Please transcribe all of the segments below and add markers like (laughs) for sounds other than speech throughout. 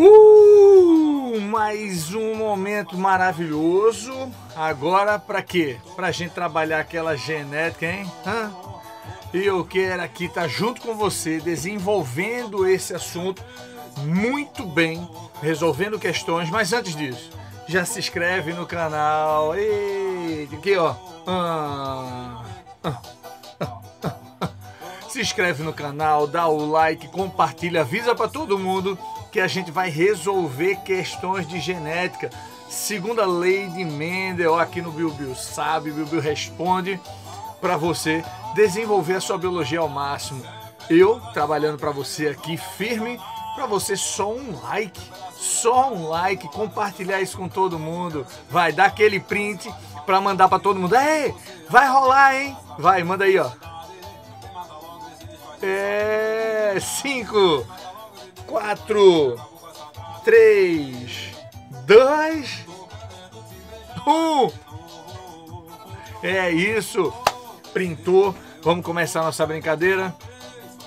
Uh, mais um momento maravilhoso. Agora para quê? Pra gente trabalhar aquela genética, hein? Hã? E eu quero aqui estar tá junto com você, desenvolvendo esse assunto muito bem, resolvendo questões. Mas antes disso, já se inscreve no canal. E aqui ó. Ah, ah, se inscreve no canal, dá o like, compartilha, avisa para todo mundo que a gente vai resolver questões de genética. Segundo a lei de Mendel, aqui no BioBio Sabe, BioBio Responde, para você desenvolver a sua biologia ao máximo. Eu trabalhando para você aqui firme, para você só um like, só um like, compartilhar isso com todo mundo. Vai dar aquele print para mandar para todo mundo. Ei, vai rolar, hein? Vai, manda aí, ó. É, cinco 4, 3, 2, 1. É isso. Printou. Vamos começar nossa brincadeira.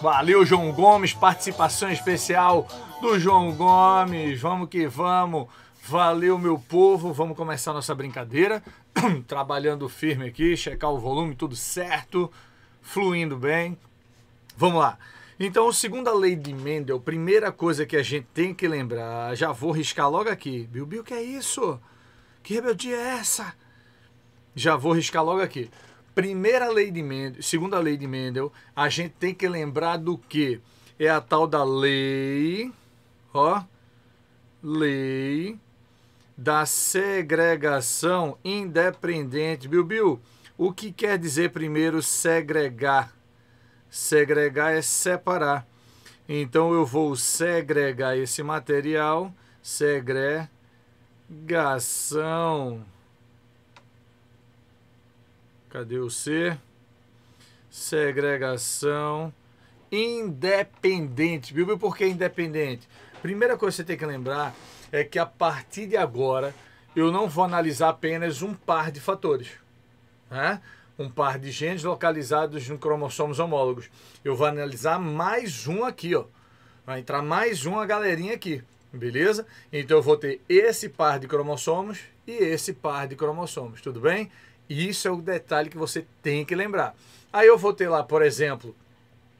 Valeu, João Gomes. Participação especial do João Gomes. Vamos que vamos. Valeu, meu povo. Vamos começar nossa brincadeira. (clears throat) Trabalhando firme aqui, checar o volume, tudo certo, fluindo bem. Vamos lá. Então, segundo a lei de Mendel, primeira coisa que a gente tem que lembrar, já vou riscar logo aqui. Bilbil, Bill, que é isso? Que rebeldia é essa? Já vou riscar logo aqui. Primeira lei de Mendel, segunda lei de Mendel, a gente tem que lembrar do que é a tal da lei, ó, lei da segregação independente. Bilbil, Bill, o que quer dizer primeiro segregar? Segregar é separar. Então eu vou segregar esse material, segregação. Cadê o C? Segregação independente. Viu por que independente? Primeira coisa que você tem que lembrar é que a partir de agora eu não vou analisar apenas um par de fatores. Né? um par de genes localizados em cromossomos homólogos. Eu vou analisar mais um aqui, ó. Vai entrar mais uma galerinha aqui, beleza? Então eu vou ter esse par de cromossomos e esse par de cromossomos, tudo bem? Isso é o detalhe que você tem que lembrar. Aí eu vou ter lá, por exemplo,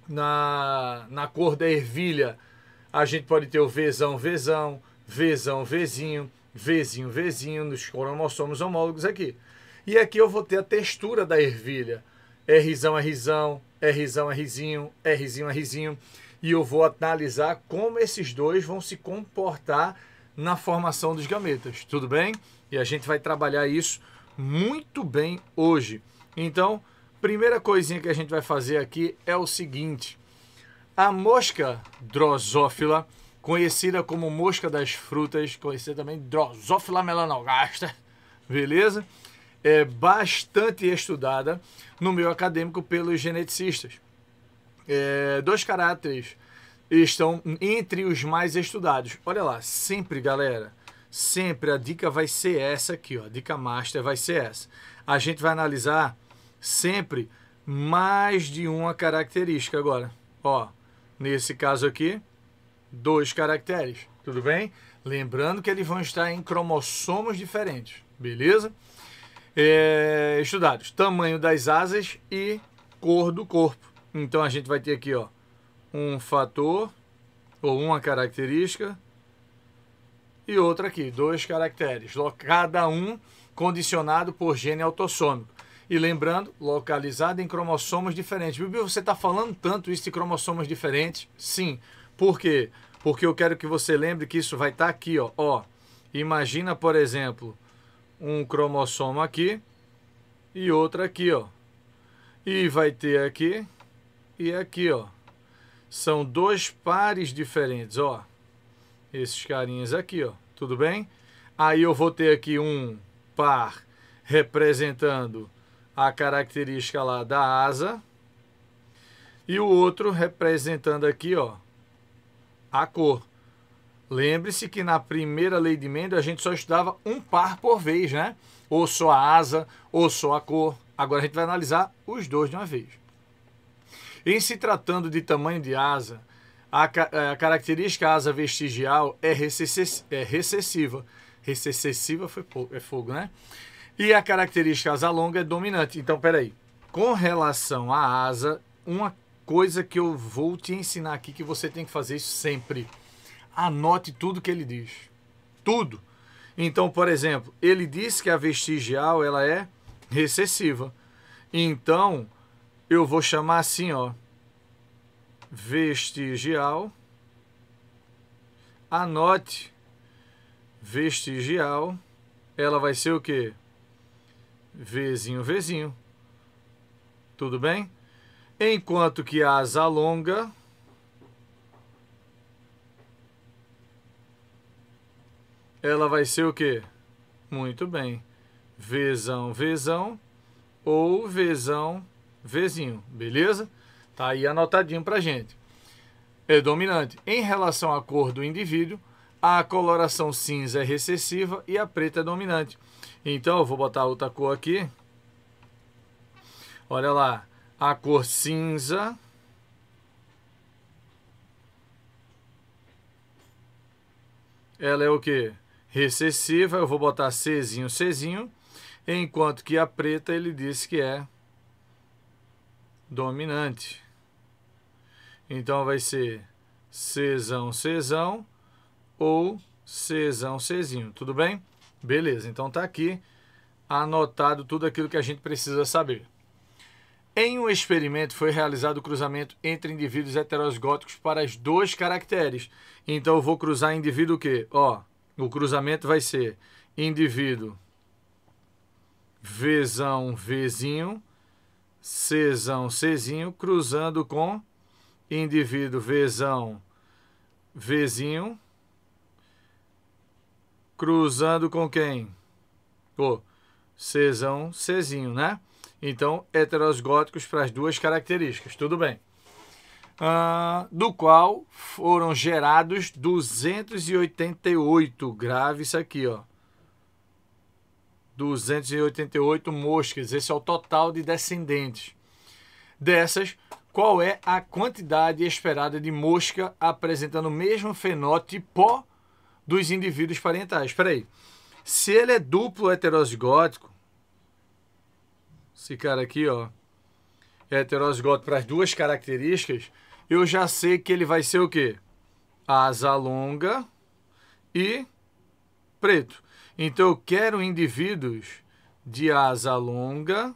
na, na cor da ervilha, a gente pode ter o Vzão, Vzão, Vzão, Vzinho, Vzinho, Vzinho nos cromossomos homólogos aqui. E aqui eu vou ter a textura da ervilha. Rzão, Rzão, Rzão, Rzinho, Rzinho, Rzinho. E eu vou analisar como esses dois vão se comportar na formação dos gametas, tudo bem? E a gente vai trabalhar isso muito bem hoje. Então, primeira coisinha que a gente vai fazer aqui é o seguinte. A mosca drosófila, conhecida como mosca das frutas, conhecida também drosófila melanogaster, beleza? é, bastante estudada no meio acadêmico pelos geneticistas. É, dois caráteres estão entre os mais estudados. Olha lá, sempre, galera, sempre a dica vai ser essa aqui, ó. A dica master vai ser essa. A gente vai analisar sempre mais de uma característica agora. Ó, nesse caso aqui, dois caracteres, tudo bem? Lembrando que eles vão estar em cromossomos diferentes, beleza? é, estudados. Tamanho das asas e cor do corpo. Então a gente vai ter aqui ó, um fator ou uma característica e outra aqui, dois caracteres, cada um condicionado por gene autossômico. E lembrando, localizado em cromossomos diferentes. Bibi, você está falando tanto isso de cromossomos diferentes? Sim. Por quê? Porque eu quero que você lembre que isso vai estar tá aqui, ó. ó. Imagina, por exemplo, um cromossomo aqui e outro aqui, ó. E vai ter aqui e aqui, ó. São dois pares diferentes, ó. Esses carinhas aqui, ó. Tudo bem? Aí eu vou ter aqui um par representando a característica lá da asa e o outro representando aqui, ó, a cor. Lembre-se que na primeira lei de Mendel a gente só estudava um par por vez, né? Ou só a asa, ou só a cor. Agora a gente vai analisar os dois de uma vez. Em se tratando de tamanho de asa, a, é, a característica asa vestigial é, é recessiva. Recessiva foi, é fogo, né? E a característica asa longa é dominante. Então, peraí. Com relação à asa, uma coisa que eu vou te ensinar aqui que você tem que fazer isso sempre anote tudo que ele diz. Tudo. Então, por exemplo, ele diz que a vestigial ela é recessiva. Então, eu vou chamar assim, ó, vestigial. Anote vestigial, ela vai ser o quê? Vzinho, Vzinho. Tudo bem? Enquanto que a asa alonga ela vai ser o quê? Muito bem. Vezão, vezão ou vezão, vezinho, beleza? Tá aí anotadinho pra gente. É dominante. Em relação à cor do indivíduo, a coloração cinza é recessiva e a preta é dominante. Então, eu vou botar outra cor aqui. Olha lá, a cor cinza... Ela é o que? recessiva, eu vou botar Czinho, Czinho, enquanto que a preta ele disse que é dominante. Então vai ser Czão, Czão ou Czão, Czinho, tudo bem? Beleza, então tá aqui anotado tudo aquilo que a gente precisa saber. Em um experimento foi realizado o cruzamento entre indivíduos heterozigóticos para as duas caracteres. Então eu vou cruzar indivíduo o quê? Ó, o cruzamento vai ser indivíduo Vzão, Vzinho, Czão, Czinho, cruzando com indivíduo Vzão, Vzinho, cruzando com quem? O Czão, Czinho, né? Então, heterosgóticos para as duas características, tudo bem. Uh, do qual foram gerados 288 graves isso aqui, ó. 288 moscas, esse é o total de descendentes. Dessas, qual é a quantidade esperada de mosca apresentando o mesmo fenótipo dos indivíduos parentais? Espera aí. Se ele é duplo heterozigótico, esse cara aqui, ó, é heterozigótico para as duas características, eu já sei que ele vai ser o quê? Asa longa e preto. Então eu quero indivíduos de asa longa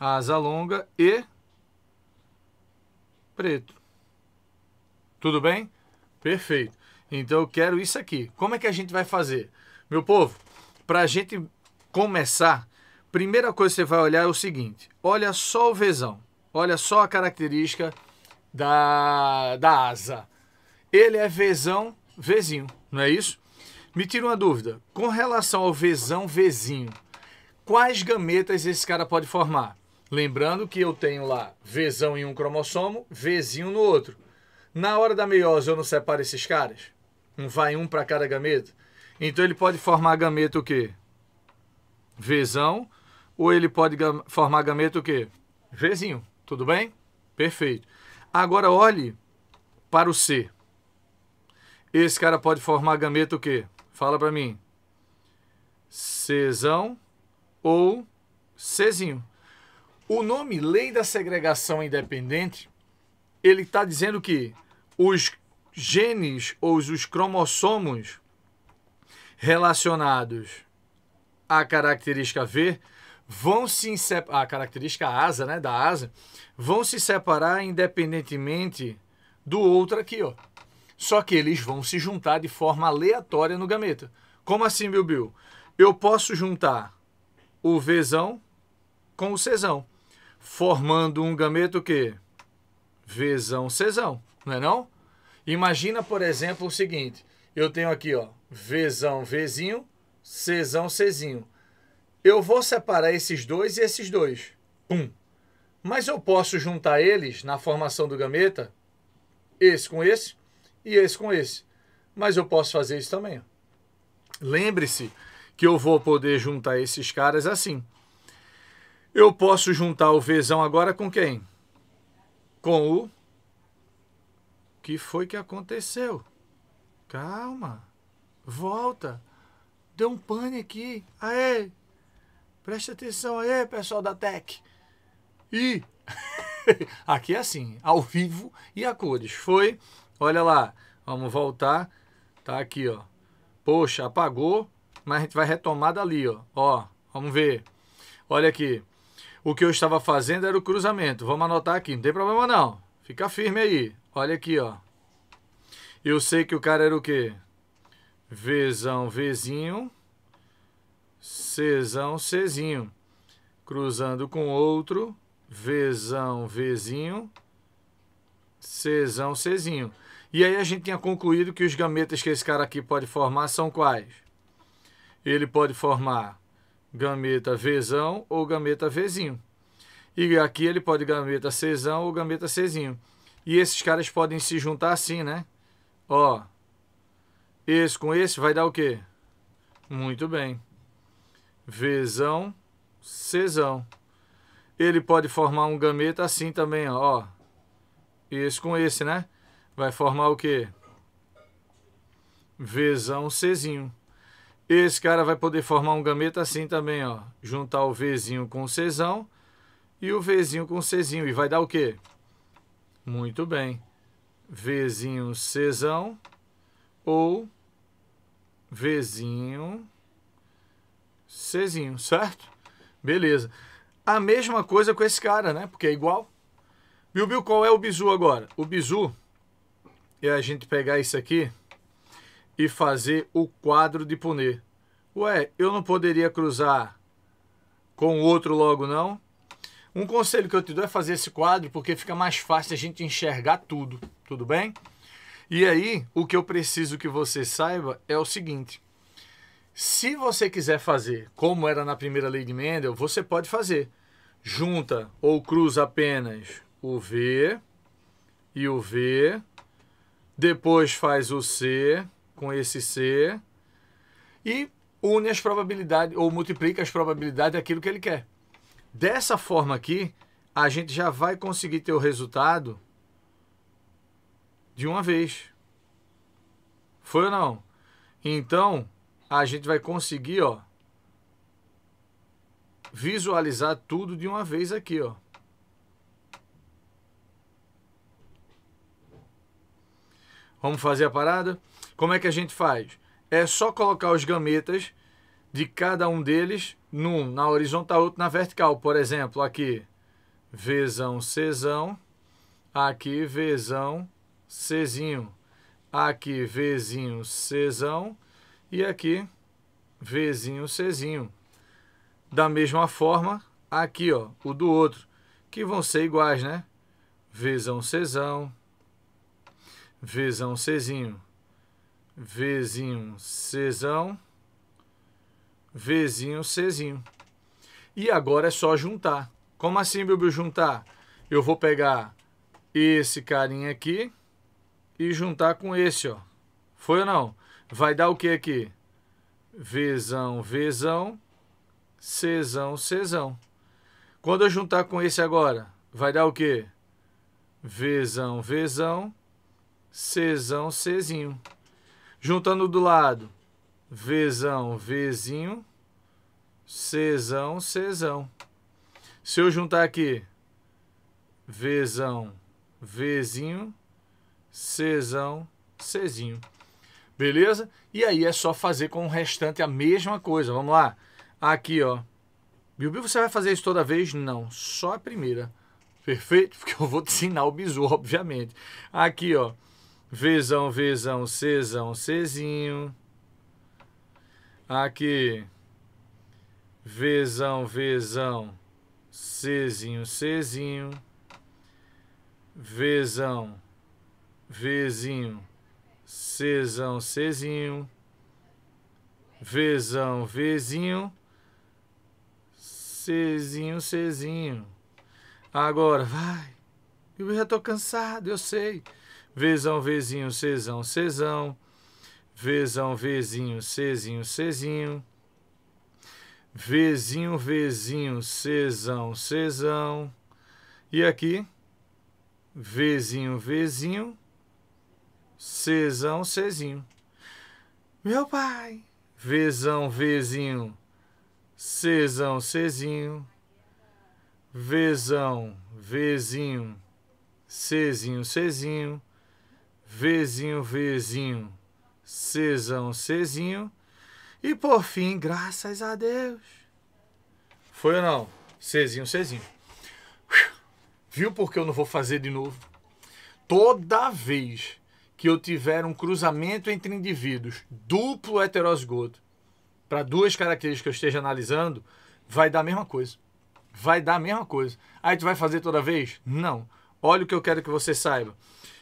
asa longa e preto. Tudo bem? Perfeito. Então eu quero isso aqui. Como é que a gente vai fazer? Meu povo, para a gente começar, primeira coisa que você vai olhar é o seguinte: olha só o vezão, olha só a característica da, da asa. Ele é vezão vezinho, não é isso? Me tira uma dúvida: com relação ao vezão vezinho, quais gametas esse cara pode formar? Lembrando que eu tenho lá vezão em um cromossomo, vezinho no outro. Na hora da meiose eu não separo esses caras? Não vai um para cada gameta? Então ele pode formar gameta o quê? Vezão ou ele pode formar gameta o quê? Vzinho, tudo bem? Perfeito. Agora olhe para o C. Esse cara pode formar gameta o quê? Fala para mim. Czão ou Czinho. O nome Lei da Segregação Independente, ele está dizendo que os genes ou os cromossomos relacionados à característica V vão se separar, a característica asa, né, da asa, vão se separar independentemente do outro aqui, ó. Só que eles vão se juntar de forma aleatória no gameta. Como assim, bill Eu posso juntar o Vzão com o Czão, formando um o quê Vzão Czão, não é não? Imagina, por exemplo, o seguinte, eu tenho aqui, ó, Vzão Vzinho, Czão Czinho eu vou separar esses dois e esses dois. Pum. Mas eu posso juntar eles na formação do gameta, esse com esse e esse com esse. Mas eu posso fazer isso também. Lembre-se que eu vou poder juntar esses caras assim. Eu posso juntar o Vzão agora com quem? Com o que foi que aconteceu? Calma. Volta. Deu um pane aqui. Aê, Preste atenção aí, pessoal da Tech. E (laughs) aqui é assim, ao vivo e a cores. Foi, olha lá, vamos voltar. Tá aqui, ó. Poxa, apagou, mas a gente vai retomar dali, ó. Ó, vamos ver. Olha aqui. O que eu estava fazendo era o cruzamento. Vamos anotar aqui, não tem problema não. Fica firme aí. Olha aqui, ó. Eu sei que o cara era o quê? Vezão, vizinho cesão Cezinho. Cruzando com outro, Vezão, Vezinho. cesão Cezinho. E aí a gente tinha concluído que os gametas que esse cara aqui pode formar são quais? Ele pode formar gameta Vezão ou gameta Vezinho. E aqui ele pode gameta cesão ou gameta Cezinho. E esses caras podem se juntar assim, né? Ó, esse com esse vai dar o quê? Muito bem. Vzão, Czão. Ele pode formar um gameta assim também, ó. esse com esse, né? Vai formar o quê? Vzão, Czinho. Esse cara vai poder formar um gameta assim também, ó. Juntar o Vzinho com o Czão e o Vzinho com o Czinho. E vai dar o quê? Muito bem. Vzinho, Czão ou Vzinho Czinho, certo? Beleza. A mesma coisa com esse cara, né? Porque é igual. Biu, Biu, qual é o bizu agora? O bizu é a gente pegar isso aqui e fazer o quadro de punê. Ué, eu não poderia cruzar com o outro logo, não? Um conselho que eu te dou é fazer esse quadro, porque fica mais fácil a gente enxergar tudo, tudo bem? E aí, o que eu preciso que você saiba é o seguinte. Se você quiser fazer como era na primeira lei de Mendel, você pode fazer. Junta ou cruza apenas o V e o V, depois faz o C com esse C e une as probabilidades ou multiplica as probabilidades daquilo que ele quer. Dessa forma aqui, a gente já vai conseguir ter o resultado de uma vez. Foi ou não? Então, a gente vai conseguir, ó, visualizar tudo de uma vez aqui, ó. Vamos fazer a parada? Como é que a gente faz? É só colocar os gametas de cada um deles, num na horizontal, outro na vertical. Por exemplo, aqui, Vzão, Czão. Aqui, Vzão, Czinho. Aqui, Vzinho, Czão. E aqui, Vzinho, Czinho. Da mesma forma, aqui, ó, o do outro, que vão ser iguais, né? Vzão, Czão. Vzão, Czinho. Vzinho, Czão. Vzinho, Czinho. E agora é só juntar. Como assim, Bilbil, juntar? Eu vou pegar esse carinha aqui e juntar com esse, ó. Foi ou não? Vai dar o que aqui? Vzão, Vzão, Czão, Czão. Quando eu juntar com esse agora, vai dar o que? Vzão, Vzão, Czão, Czinho. Juntando do lado, Vzão, Vzinho, Czão, Czão. Se eu juntar aqui, Vzão, Vzinho, Czão, Czinho. Beleza? E aí é só fazer com o restante a mesma coisa. Vamos lá. Aqui, ó. Bilbil, você vai fazer isso toda vez? Não, só a primeira. Perfeito? (laughs) Porque eu vou te ensinar o bizu, obviamente. Aqui, ó. Vezão, vezão, cesão, Czinho. Aqui. Vezão, vezão, Czinho. cezinho. Vezão, vezinho, Czão, Czinho. vezão vezinho, Czinho, Czinho. Agora, vai. Eu já tô cansado, eu sei. vezão vezinho, Czão, Czão. vezão vezinho, Czinho, Czinho. vezinho vezinho, Czão, Czão. E aqui, vezinho Vzinho. Cezão, Cezinho. Meu pai. Vezão, Vezinho. Cezão, Cezinho. Vezão, Vezinho. Cezinho, Cezinho. Vezinho, Vezinho. Cezão, Cezinho. E por fim, graças a Deus. Foi ou não? Cezinho, Cezinho. Viu porque eu não vou fazer de novo? Toda vez que eu tiver um cruzamento entre indivíduos duplo heterozigoto para duas características que eu esteja analisando, vai dar a mesma coisa. Vai dar a mesma coisa. Aí tu vai fazer toda vez? Não. Olha o que eu quero que você saiba.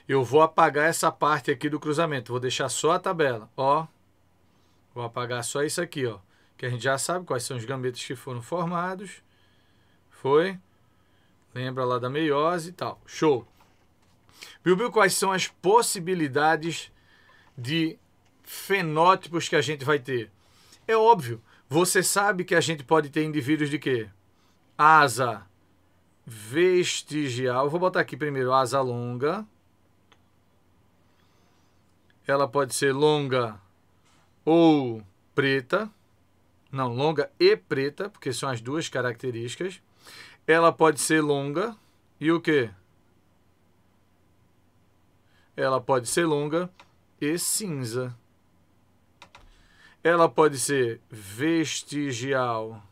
Eu vou apagar essa parte aqui do cruzamento. Vou deixar só a tabela. Ó. Vou apagar só isso aqui, ó. Que a gente já sabe quais são os gametos que foram formados. Foi? Lembra lá da meiose e tal. Show. Bilbil, quais são as possibilidades de fenótipos que a gente vai ter? É óbvio, você sabe que a gente pode ter indivíduos de quê? Asa vestigial. vou botar aqui primeiro asa longa. Ela pode ser longa ou preta. Não, longa e preta, porque são as duas características. Ela pode ser longa e o que? Ela pode ser longa e cinza. Ela pode ser vestigial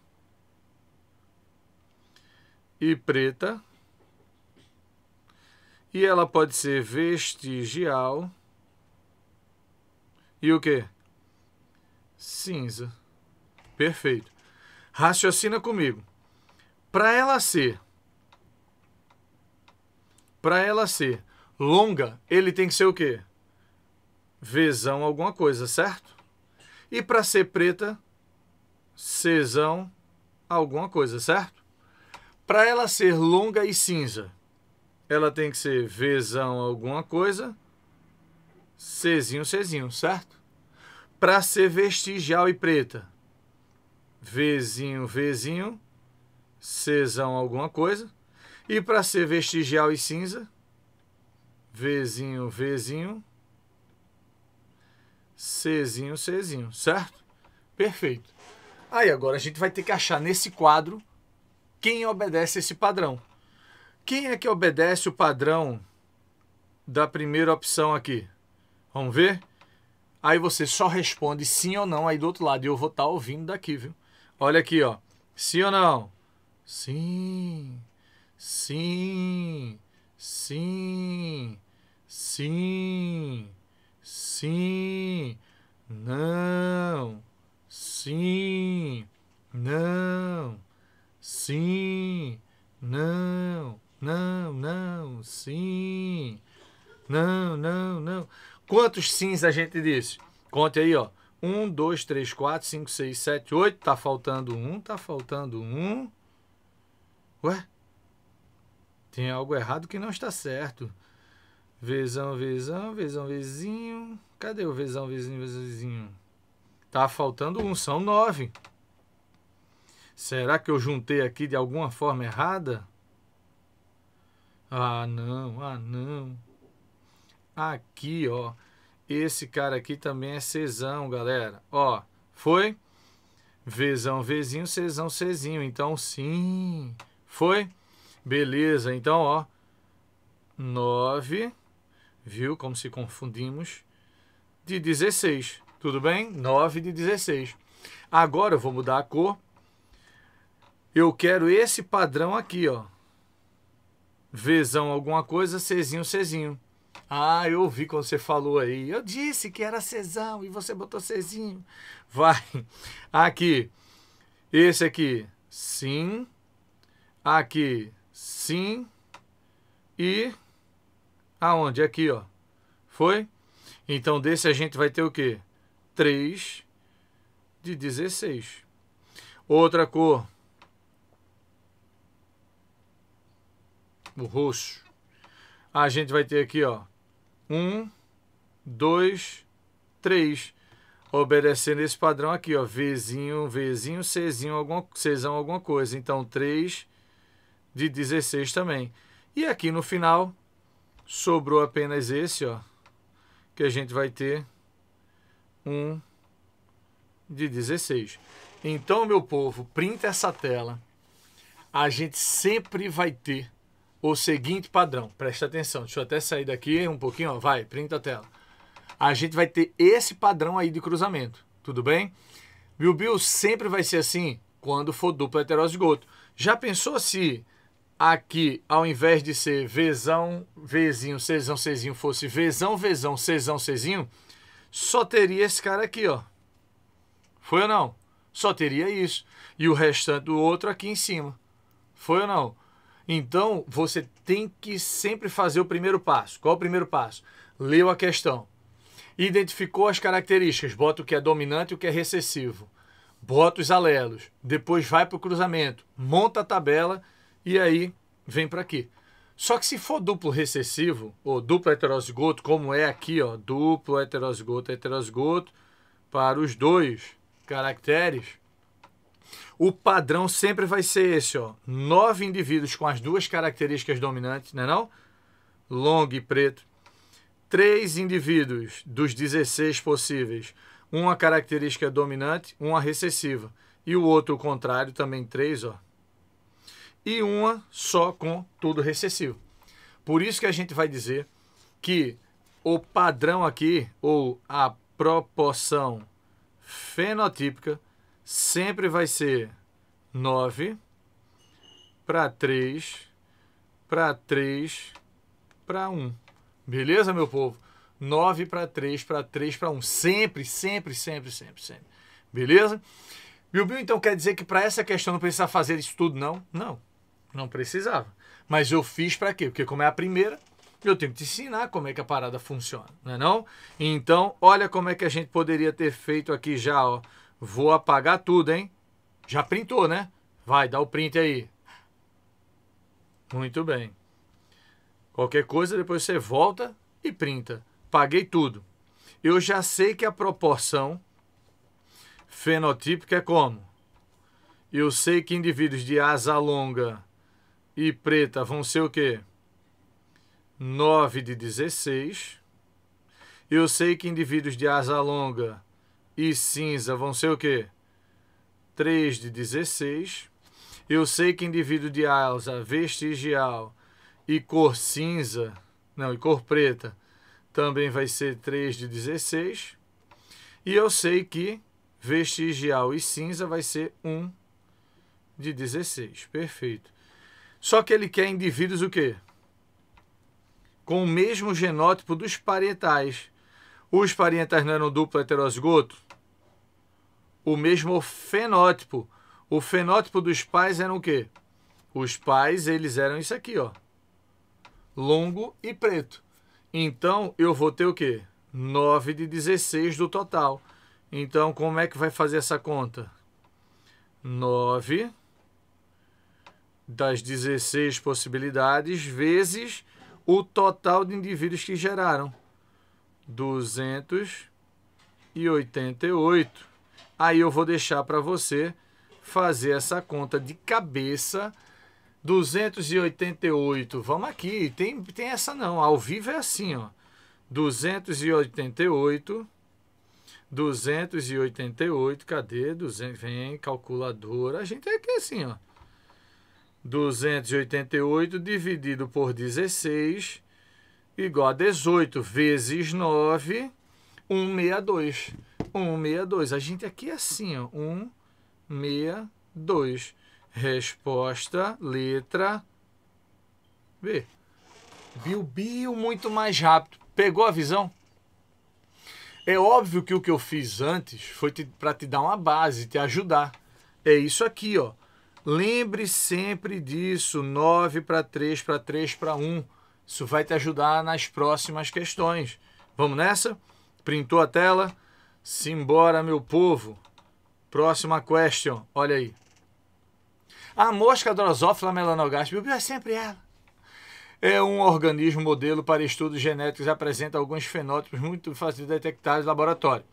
e preta. E ela pode ser vestigial e o que? Cinza. Perfeito. Raciocina comigo. Para ela ser para ela ser longa, ele tem que ser o quê? Vezão alguma coisa, certo? E para ser preta, cesão alguma coisa, certo? Para ela ser longa e cinza, ela tem que ser vezão alguma coisa, cesinho cesinho, certo? Para ser vestigial e preta, vezinho, vezinho, cesão alguma coisa. E para ser vestigial e cinza, Vzinho, Vzinho, Czinho, Czinho, certo? Perfeito. Aí agora a gente vai ter que achar nesse quadro quem obedece esse padrão. Quem é que obedece o padrão da primeira opção aqui? Vamos ver? Aí você só responde sim ou não aí do outro lado. E eu vou estar tá ouvindo daqui, viu? Olha aqui, ó. Sim ou não? Sim. Sim. Sim. Sim. Sim. Não. Sim. Não. Sim. Não. Não, não. Sim. Não, não, não. Quantos sims a gente disse? Conte aí, ó. Um, dois, três, quatro, cinco, seis, sete, oito. Tá faltando um, tá faltando um. Ué? Tem algo errado que não está certo. Vezão, vezão, vezão, vizinho. Cadê o vezão, vizinho, vizinho? Tá faltando um, são nove. Será que eu juntei aqui de alguma forma errada? Ah, não, ah, não. Aqui, ó. Esse cara aqui também é Cezão, galera. Ó, foi? Vezão, vezinho, Cezão, Cezinho. Então, sim. Foi? Beleza, então, ó. 9, viu como se confundimos, de 16. Tudo bem? 9 de 16. Agora eu vou mudar a cor. Eu quero esse padrão aqui, ó. Vezão alguma coisa, Czinho, Czinho. Ah, eu ouvi quando você falou aí. Eu disse que era Czão e você botou Czinho. Vai. Aqui. Esse aqui, sim. Aqui, sim e aonde? Aqui, ó. Foi? Então desse a gente vai ter o quê? 3 de 16. Outra cor. O roxo. A gente vai ter aqui, ó. 1, 2, 3. Obedecendo esse padrão aqui, ó. Vzinho, Vzinho, Czinho, alguma, Czão, alguma coisa. Então, 3 de 16 também. E aqui no final, sobrou apenas esse, ó, que a gente vai ter um de 16. Então, meu povo, printa essa tela. A gente sempre vai ter o seguinte padrão. Presta atenção, deixa eu até sair daqui um pouquinho, ó, vai, printa a tela. A gente vai ter esse padrão aí de cruzamento, tudo bem? Bilbil sempre vai ser assim quando for dupla heterozigoto Já pensou se aqui, ao invés de ser Vzão, Vzinho, Czão, Czinho, fosse Vzão, Vzão, Czão, Czinho, só teria esse cara aqui, ó. Foi ou não? Só teria isso. E o restante do outro aqui em cima. Foi ou não? Então, você tem que sempre fazer o primeiro passo. Qual é o primeiro passo? Leu a questão. Identificou as características. Bota o que é dominante e o que é recessivo. Bota os alelos. Depois vai para o cruzamento. Monta a tabela e aí vem para aqui. Só que se for duplo recessivo, ou duplo heterozigoto, como é aqui, ó, duplo heterozigoto, heterozigoto, para os dois caracteres, o padrão sempre vai ser esse, ó, nove indivíduos com as duas características dominantes, né não? Longo e preto. Três indivíduos dos 16 possíveis, uma característica dominante, uma recessiva. E o outro, o contrário, também três, ó, e uma só com tudo recessivo. Por isso que a gente vai dizer que o padrão aqui, ou a proporção fenotípica, sempre vai ser 9 para 3 para 3 para 1. Beleza, meu povo? 9 para 3 para 3 para 1. Sempre, sempre, sempre, sempre, sempre. Beleza? Bilbil, então quer dizer que para essa questão não precisa fazer isso tudo, não? Não. Não precisava. Mas eu fiz para quê? Porque como é a primeira, eu tenho que te ensinar como é que a parada funciona, não é não? Então, olha como é que a gente poderia ter feito aqui já, ó. Vou apagar tudo, hein? Já printou, né? Vai, dá o print aí. Muito bem. Qualquer coisa, depois você volta e printa. Paguei tudo. Eu já sei que a proporção fenotípica é como? Eu sei que indivíduos de asa longa e preta vão ser o quê? 9 de 16. Eu sei que indivíduos de asa longa e cinza vão ser o quê? 3 de 16. Eu sei que indivíduo de asa vestigial e cor cinza, não, e cor preta, também vai ser 3 de 16. E eu sei que vestigial e cinza vai ser 1 de 16. Perfeito. Só que ele quer indivíduos o quê? Com o mesmo genótipo dos parentais. Os parentais não eram duplo heterozigoto? O mesmo fenótipo. O fenótipo dos pais eram o quê? Os pais, eles eram isso aqui, ó. Longo e preto. Então, eu vou ter o quê? 9 de 16 do total. Então, como é que vai fazer essa conta? 9 das 16 possibilidades vezes o total de indivíduos que geraram. 288. Aí eu vou deixar para você fazer essa conta de cabeça. 288. Vamos aqui, tem tem essa não, ao vivo é assim, ó. 288 288, cadê? 200, vem calculadora. A gente é aqui assim, ó. 288 dividido por 16 igual a 18 vezes 9, 162. 162. A gente aqui é assim, ó. 162. Resposta, letra B. Biu-biu muito mais rápido. Pegou a visão? É óbvio que o que eu fiz antes foi para te dar uma base, te ajudar. É isso aqui, ó. Lembre sempre disso, 9 para 3 para 3 para 1. Isso vai te ajudar nas próximas questões. Vamos nessa? Printou a tela? Simbora, meu povo. Próxima question, olha aí. A mosca Drosophila melanogaster, é sempre ela. É um organismo modelo para estudos genéticos, apresenta alguns fenótipos muito fáceis de detectar em laboratório.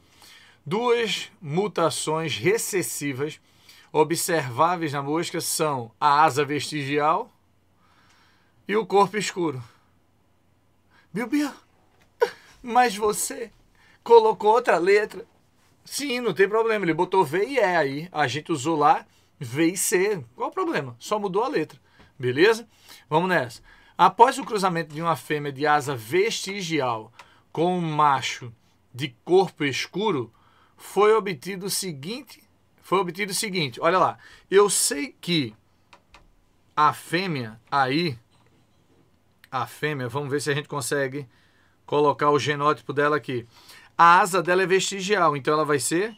Duas mutações recessivas observáveis na mosca são a asa vestigial e o corpo escuro. Bilbia, mas você colocou outra letra. Sim, não tem problema. Ele botou V e E aí. A gente usou lá V e C. Qual o problema? Só mudou a letra. Beleza? Vamos nessa. Após o cruzamento de uma fêmea de asa vestigial com um macho de corpo escuro, foi obtido o seguinte foi obtido o seguinte: olha lá, eu sei que a fêmea aí, a fêmea, vamos ver se a gente consegue colocar o genótipo dela aqui. A asa dela é vestigial, então ela vai ser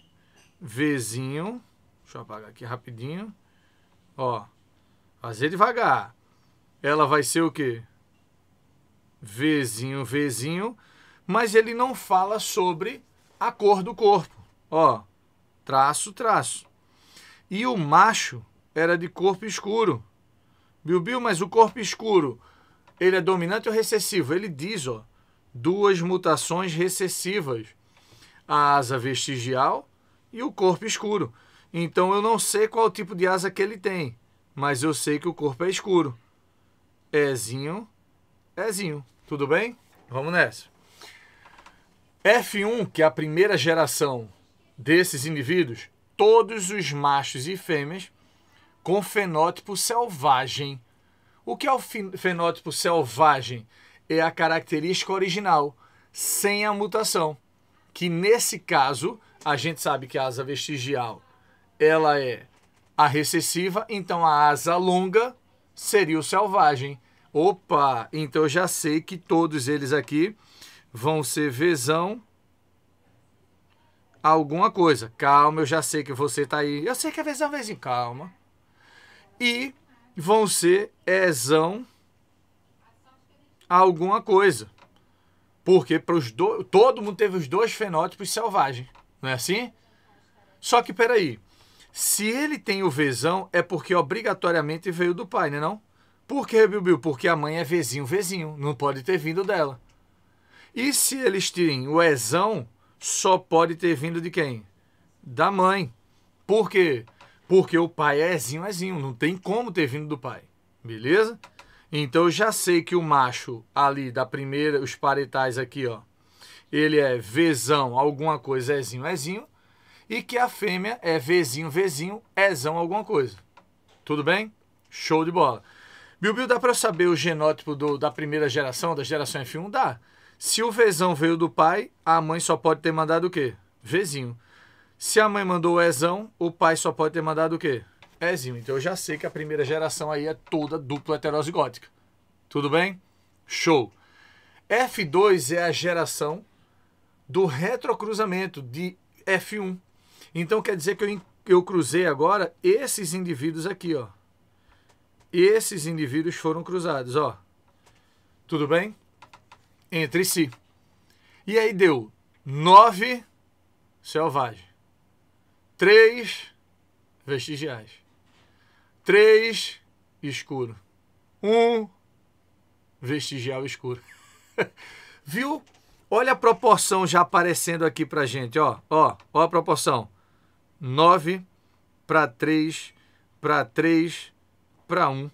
Vzinho. Deixa eu apagar aqui rapidinho. Ó, fazer devagar. Ela vai ser o quê? Vzinho, Vzinho. Mas ele não fala sobre a cor do corpo. Ó, traço, traço. E o macho era de corpo escuro. Bilbil, mas o corpo escuro, ele é dominante ou recessivo? Ele diz, ó, duas mutações recessivas. A asa vestigial e o corpo escuro. Então eu não sei qual tipo de asa que ele tem, mas eu sei que o corpo é escuro. Ezinho, Ezinho. Tudo bem? Vamos nessa. F1, que é a primeira geração desses indivíduos, todos os machos e fêmeas com fenótipo selvagem. O que é o fenótipo selvagem? É a característica original, sem a mutação. Que nesse caso, a gente sabe que a asa vestigial ela é a recessiva, então a asa longa seria o selvagem. Opa, então eu já sei que todos eles aqui vão ser vesão alguma coisa. Calma, eu já sei que você está aí. Eu sei que às vezes é vez em calma. E vão ser exão alguma coisa. Porque pros do... todo mundo teve os dois fenótipos selvagens, não é assim? Só que peraí, se ele tem o vezão é porque obrigatoriamente veio do pai, né não, não? Por Porque a mãe é vezinho vezinho não pode ter vindo dela. E se eles têm o exão, só pode ter vindo de quem? Da mãe. Por quê? Porque o pai é Ezinho, Ezinho. Não tem como ter vindo do pai. Beleza? Então eu já sei que o macho ali da primeira, os paretais aqui, ó. Ele é vezão alguma coisa, Ezinho, Ezinho. E que a fêmea é Vzinho, Vzinho, Ezão, alguma coisa. Tudo bem? Show de bola. Bilbil, dá para saber o genótipo do, da primeira geração, da geração F1? Dá. Se o Vezão veio do pai, a mãe só pode ter mandado o quê? Vezinho. Se a mãe mandou o Ezão, o pai só pode ter mandado o quê? Ezinho. Então eu já sei que a primeira geração aí é toda dupla heterozigótica. Tudo bem? Show. F2 é a geração do retrocruzamento de F1. Então quer dizer que eu, eu cruzei agora esses indivíduos aqui, ó. Esses indivíduos foram cruzados, ó. Tudo bem? entre si. E aí deu 9 selvagem, 3 vestigiais, 3 escuro, 1 vestigial escuro. (laughs) Viu? Olha a proporção já aparecendo aqui pra gente, ó. Ó, ó a proporção. 9 para 3 para 3 para 1.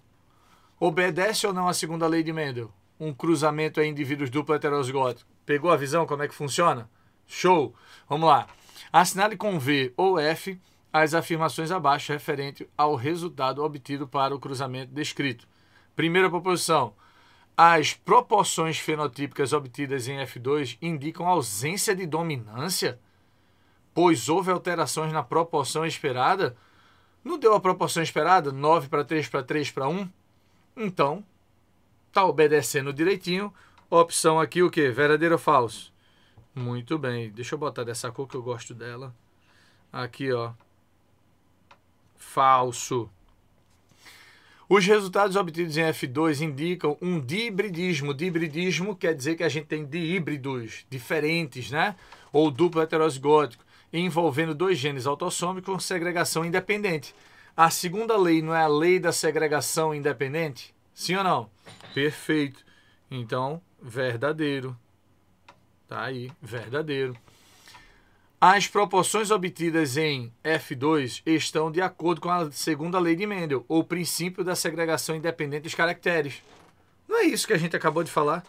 Obedece ou não a segunda lei de Mendel? um cruzamento em indivíduos duplo heterozigótico. Pegou a visão como é que funciona? Show! Vamos lá. Assinale com V ou F as afirmações abaixo referente ao resultado obtido para o cruzamento descrito. Primeira proposição. As proporções fenotípicas obtidas em F2 indicam ausência de dominância, pois houve alterações na proporção esperada. Não deu a proporção esperada? 9 para 3 para 3 para 1? Então, Está obedecendo direitinho. Opção aqui o que? Verdadeiro ou falso? Muito bem. Deixa eu botar dessa cor que eu gosto dela. Aqui, ó. Falso. Os resultados obtidos em F2 indicam um dihibridismo. Dihibridismo quer dizer que a gente tem híbridos diferentes, né? Ou duplo heterozigótico, envolvendo dois genes autossômicos com segregação independente. A segunda lei não é a lei da segregação independente? Sim ou não? Perfeito. Então, verdadeiro. Tá aí, verdadeiro. As proporções obtidas em F2 estão de acordo com a segunda lei de Mendel, ou princípio da segregação independente dos caracteres. Não é isso que a gente acabou de falar?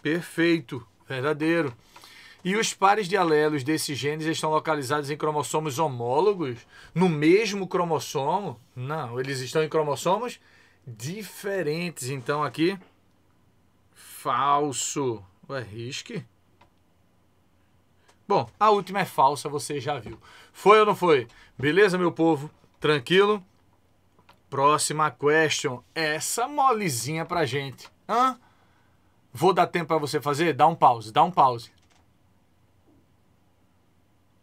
Perfeito, verdadeiro. E os pares de alelos desses genes estão localizados em cromossomos homólogos? No mesmo cromossomo? Não, eles estão em cromossomos diferentes. Então aqui, falso. Ué, risque? Bom, a última é falsa, você já viu. Foi ou não foi? Beleza, meu povo? Tranquilo? Próxima question. Essa molezinha pra gente. Hã? Vou dar tempo para você fazer? Dá um pause, dá um pause.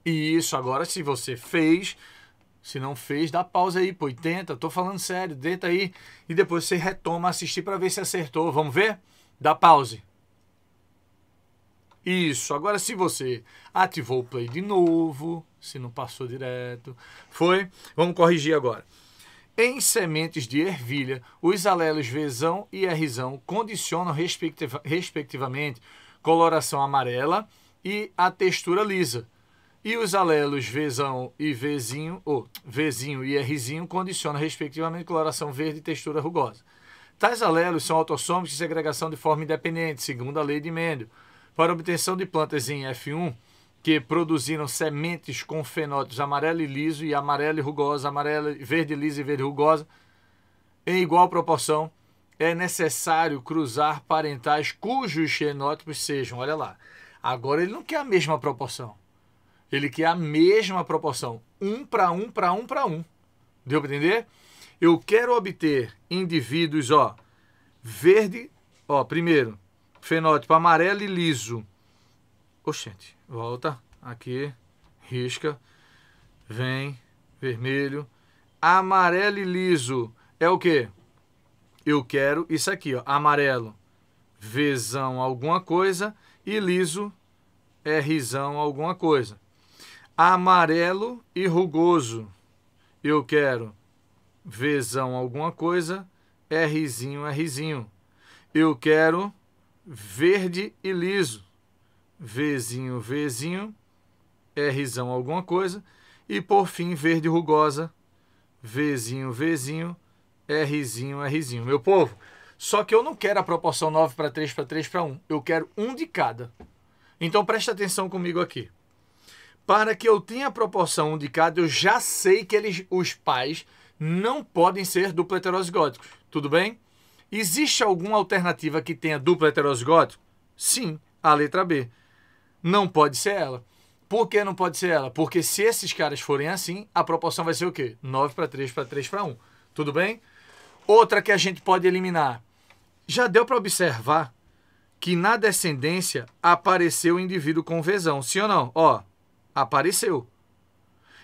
E isso agora, se você fez, se não fez, dá pausa aí, pô, tenta, tô falando sério, tenta aí. E depois você retoma, assistir para ver se acertou. Vamos ver? Dá pause. Isso, agora se você ativou o play de novo, se não passou direto, foi? Vamos corrigir agora. Em sementes de ervilha, os alelos Vzão e Rzão condicionam respectiva, respectivamente coloração amarela e a textura lisa. E os alelos Vzão e Vzinho, ou Vzinho e Rzinho, condicionam respectivamente coloração verde e textura rugosa. Tais alelos são autossômicos de segregação de forma independente, segundo a lei de Mendel. Para obtenção de plantas em F1, que produziram sementes com fenótipos amarelo e liso e amarelo e rugosa, amarelo, verde liso e verde rugosa, em igual proporção, é necessário cruzar parentais cujos genótipos sejam, olha lá. Agora ele não quer a mesma proporção. Ele quer a mesma proporção. Um para um para um para um. Deu para entender? Eu quero obter indivíduos, ó, verde, ó, primeiro, fenótipo amarelo e liso. Oxente, volta aqui, risca, vem, vermelho. Amarelo e liso é o quê? Eu quero isso aqui, ó, amarelo, Vzão alguma coisa e liso é risão alguma coisa amarelo e rugoso. Eu quero Vzão alguma coisa, Rzinho, Rzinho. Eu quero verde e liso. Vzinho, Vzinho, Rzão alguma coisa. E por fim, verde rugosa, Vzinho, Vzinho, Rzinho, Rzinho. Meu povo, só que eu não quero a proporção 9 para 3 para 3 para 1. Eu quero um de cada. Então presta atenção comigo aqui para que eu tenha a proporção indicada, eu já sei que eles, os pais não podem ser duplo heterozigóticos, tudo bem? Existe alguma alternativa que tenha duplo heterozigótico? Sim, a letra B. Não pode ser ela. Por que não pode ser ela? Porque se esses caras forem assim, a proporção vai ser o quê? 9 para 3 para 3 para 1. Tudo bem? Outra que a gente pode eliminar. Já deu para observar que na descendência apareceu o indivíduo com vesão, sim ou não? Ó, Apareceu.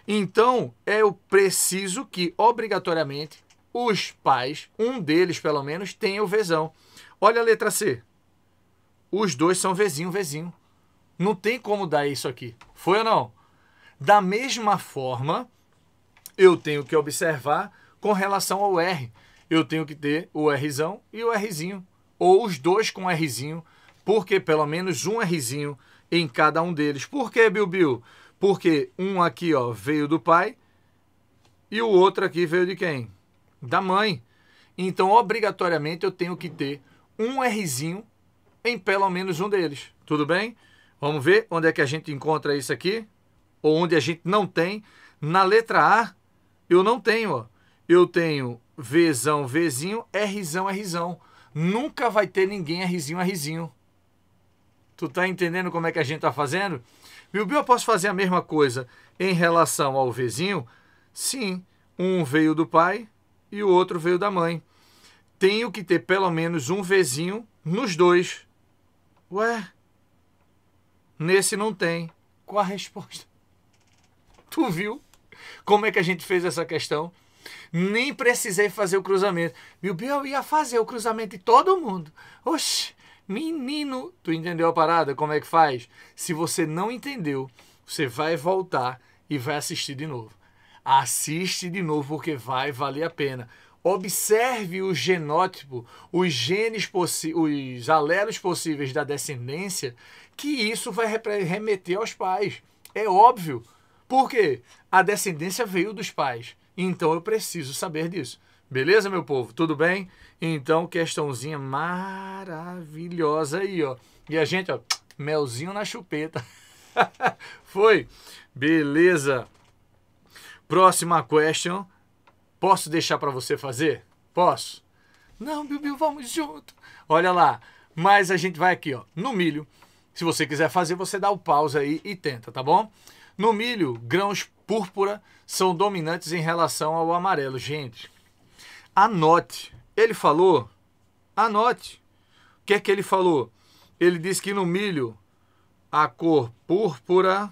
Então, eu preciso que, obrigatoriamente, os pais, um deles pelo menos, tenha o vezão. Olha a letra C. Os dois são vezinho vezinho Não tem como dar isso aqui. Foi ou não? Da mesma forma, eu tenho que observar com relação ao R. Eu tenho que ter o Rzão e o Rzinho, ou os dois com Rzinho, porque pelo menos um Rzinho em cada um deles. Por que, Bilbil? Bil? Porque um aqui ó, veio do pai e o outro aqui veio de quem? Da mãe. Então, obrigatoriamente, eu tenho que ter um Rzinho em pelo menos um deles. Tudo bem? Vamos ver onde é que a gente encontra isso aqui? Ou onde a gente não tem. Na letra A, eu não tenho. Ó. Eu tenho Vzão, Vzinho, Rzão, Rzão. Nunca vai ter ninguém Rzinho, Rzinho. Tu tá entendendo como é que a gente tá fazendo? Bill, eu posso fazer a mesma coisa em relação ao vizinho? Sim, um veio do pai e o outro veio da mãe. Tenho que ter pelo menos um vizinho nos dois. Ué? Nesse não tem. Qual a resposta? (laughs) Tu viu como é que a gente fez essa questão? Nem precisei fazer o cruzamento. Bill, eu ia fazer o cruzamento de todo mundo. Oxi! Menino, tu entendeu a parada? Como é que faz? Se você não entendeu, você vai voltar e vai assistir de novo. Assiste de novo porque vai valer a pena. Observe o genótipo, os genes os alelos possíveis da descendência, que isso vai remeter aos pais. É óbvio. Por quê? A descendência veio dos pais. Então eu preciso saber disso. Beleza, meu povo? Tudo bem? Então, questãozinha maravilhosa aí, ó. E a gente, ó, melzinho na chupeta. (laughs) Foi? Beleza. Próxima question. Posso deixar para você fazer? Posso? Não, Bibiu, vamos junto. Olha lá. Mas a gente vai aqui, ó, no milho. Se você quiser fazer, você dá o pausa aí e tenta, tá bom? No milho, grãos púrpura são dominantes em relação ao amarelo. Gente, Anote. Ele falou, anote. O que é que ele falou? Ele disse que no milho a cor púrpura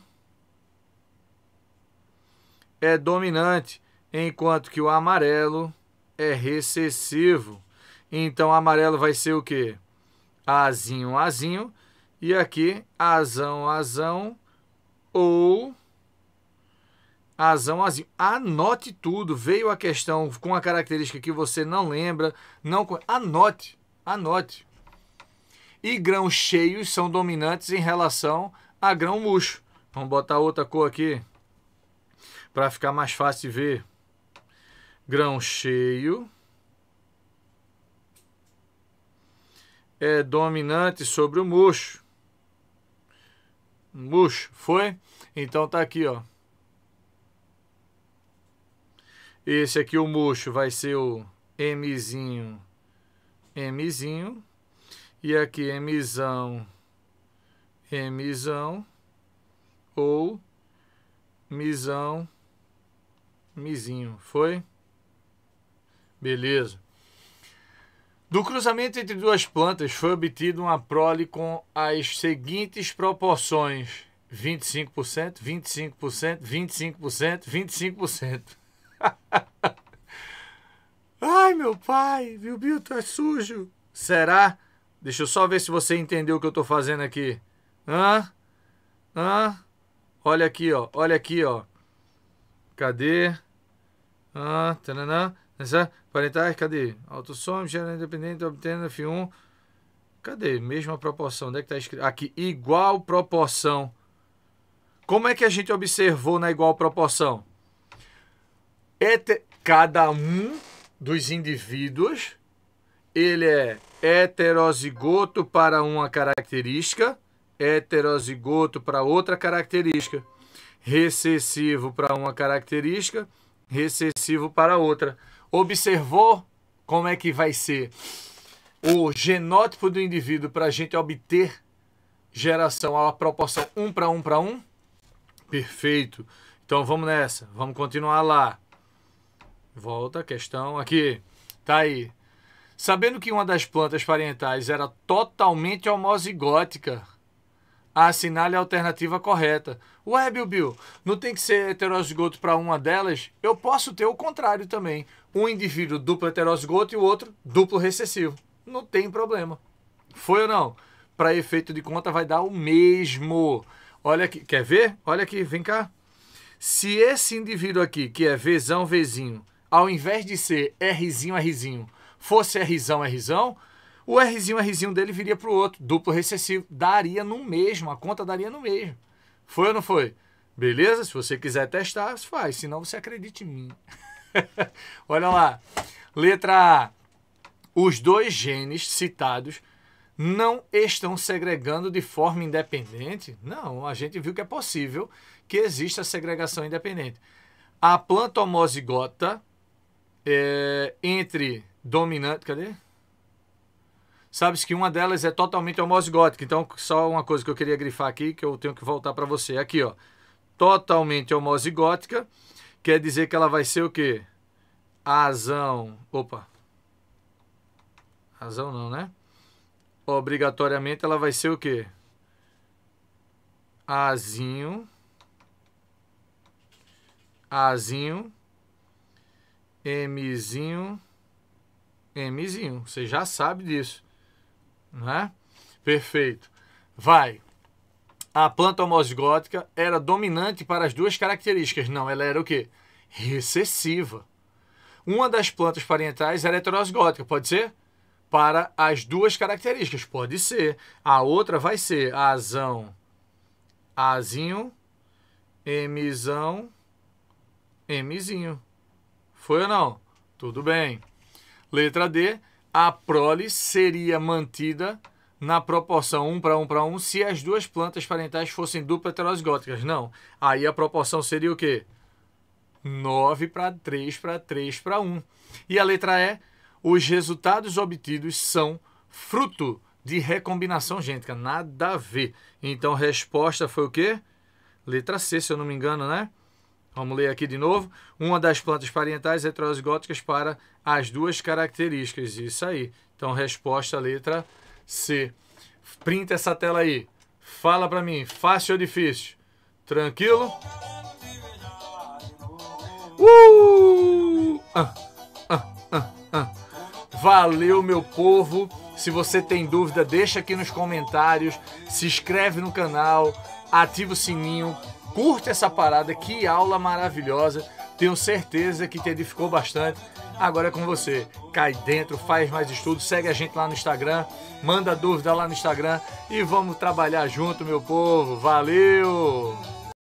é dominante, enquanto que o amarelo é recessivo. Então, amarelo vai ser o quê? Azinho, azinho. E aqui, azão, azão ou Azão, Azinho. Anote tudo. Veio a questão com a característica que você não lembra. não Anote. Anote. E grãos cheios são dominantes em relação a grão murcho. Vamos botar outra cor aqui para ficar mais fácil de ver. Grão cheio é dominante sobre o murcho. Murcho, foi? Então tá aqui, ó. Esse aqui, o murcho, vai ser o Mzinho, Mzinho. E aqui, Mzão, Mzão. Ou Mzão, Mzinho. Foi? Beleza. Do cruzamento entre duas plantas foi obtido uma prole com as seguintes proporções: 25%, 25%, 25%, 25%. (laughs) Ai, meu pai, viu, Bilto? É sujo. Será? Deixa eu só ver se você entendeu o que eu tô fazendo aqui. Hã? Hã? Olha aqui, ó. Olha aqui, ó. Cadê? Ah, tananã. Parentais, cadê? Autossome, geralmente independente, obtendo F1. Cadê? Mesma proporção. Onde é que tá escrito? Aqui, igual proporção. Como é que a gente observou na igual proporção? Eter, cada um dos indivíduos ele é heterozigoto para uma característica, heterozigoto para outra característica, recessivo para uma característica, recessivo para outra. Observou como é que vai ser o genótipo do indivíduo para a gente obter geração a proporção 1 para 1 para 1? Perfeito. Então vamos nessa, vamos continuar lá. Volta a questão aqui. Tá aí. Sabendo que uma das plantas parentais era totalmente homozigótica, assinale a alternativa correta. Ué, Bill Bill, não tem que ser heterozigoto para uma delas? Eu posso ter o contrário também. Um indivíduo duplo heterozigoto e o outro duplo recessivo. Não tem problema. Foi ou não? Para efeito de conta vai dar o mesmo. Olha aqui, quer ver? Olha aqui, vem cá. Se esse indivíduo aqui, que é Vzão, Vzinho, ao invés de ser Rzinho, Rzinho, fosse Rzão, Rzão, o Rzinho, Rzinho dele viria para o outro, duplo recessivo, daria no mesmo, a conta daria no mesmo. Foi ou não foi? Beleza? Se você quiser testar, faz, senão você acredita em mim. (laughs) Olha lá. Letra A. Os dois genes citados não estão segregando de forma independente? Não, a gente viu que é possível que exista segregação independente. A planta homozigota é, entre dominante. Cadê? Sabes que uma delas é totalmente homozigótica. Então, só uma coisa que eu queria grifar aqui, que eu tenho que voltar para você. Aqui, ó. Totalmente homozigótica quer dizer que ela vai ser o quê? Azão. Opa. Azão não, né? Obrigatoriamente ela vai ser o quê? Azinho. Azinho Mzinho, Mzinho. Você já sabe disso, né? Perfeito. Vai. A planta homozigótica era dominante para as duas características. Não, ela era o quê? Recessiva. Uma das plantas parentais era heterozigótica, pode ser? Para as duas características, pode ser. A outra vai ser azão, azinho, mzão, mzinho. Foi ou não? Tudo bem. Letra D, a prole seria mantida na proporção 1 para 1 para 1 se as duas plantas parentais fossem dupla heterozigóticas. Não. Aí a proporção seria o quê? 9 para 3 para 3 para 1. E a letra E, os resultados obtidos são fruto de recombinação gênica. Nada a ver. Então, a resposta foi o quê? Letra C, se eu não me engano, né? Vamos ler aqui de novo. Uma das plantas parentais heterozigóticas para as duas características. Isso aí. Então, resposta letra C. Printa essa tela aí. Fala para mim, fácil ou difícil? Tranquilo? Uh! Ah, ah, ah, ah, Valeu, meu povo. Se você tem dúvida, deixa aqui nos comentários, se inscreve no canal, ativa o sininho Curte essa parada, que aula maravilhosa. Tenho certeza que te edificou bastante. Agora é com você. Cai dentro, faz mais estudos, segue a gente lá no Instagram, manda dúvida lá no Instagram e vamos trabalhar junto, meu povo. Valeu!